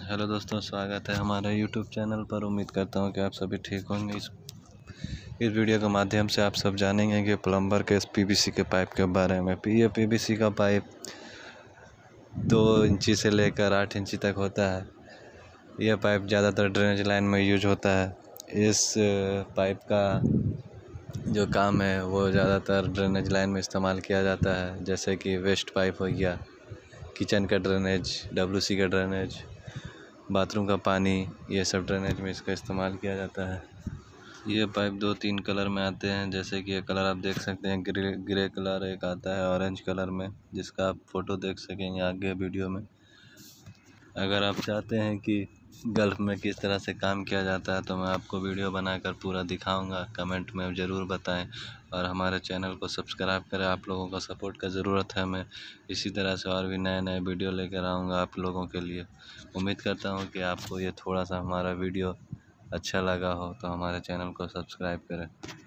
hello दोस्तों स्वागत है हमारे यूट्यूब चैनल पर उम्मीद करता हूं कि आप सभी ठीक होंगे इस इस वीडियो के माध्यम से आप सब जानेंगे कि प्लम्बर के इस के पाइप के बारे में ये पीवीसी का पाइप दो इंची से लेकर आठ इंची तक होता है यह पाइप ज़्यादातर ड्रेनेज लाइन में यूज होता है इस पाइप का जो काम है वो ज़्यादातर ड्रेनेज लाइन में इस्तेमाल किया जाता है जैसे कि वेस्ट पाइप हो गया किचन का ड्रेनेज डब्ल्यू का ड्रेनेज बाथरूम का पानी ये सब ड्रेनेज में इसका इस्तेमाल किया जाता है ये पाइप दो तीन कलर में आते हैं जैसे कि ये कलर आप देख सकते हैं ग्रे ग्रे कलर एक आता है ऑरेंज कलर में जिसका आप फ़ोटो देख सकेंगे आगे वीडियो में अगर आप चाहते हैं कि गल्फ़ में किस तरह से काम किया जाता है तो मैं आपको वीडियो बनाकर पूरा दिखाऊंगा कमेंट में ज़रूर बताएं और हमारे चैनल को सब्सक्राइब करें आप लोगों का सपोर्ट का ज़रूरत है मैं इसी तरह से और भी नए नए वीडियो लेकर आऊँगा आप लोगों के लिए उम्मीद करता हूँ कि आपको ये थोड़ा सा हमारा वीडियो अच्छा लगा हो तो हमारे चैनल को सब्सक्राइब करें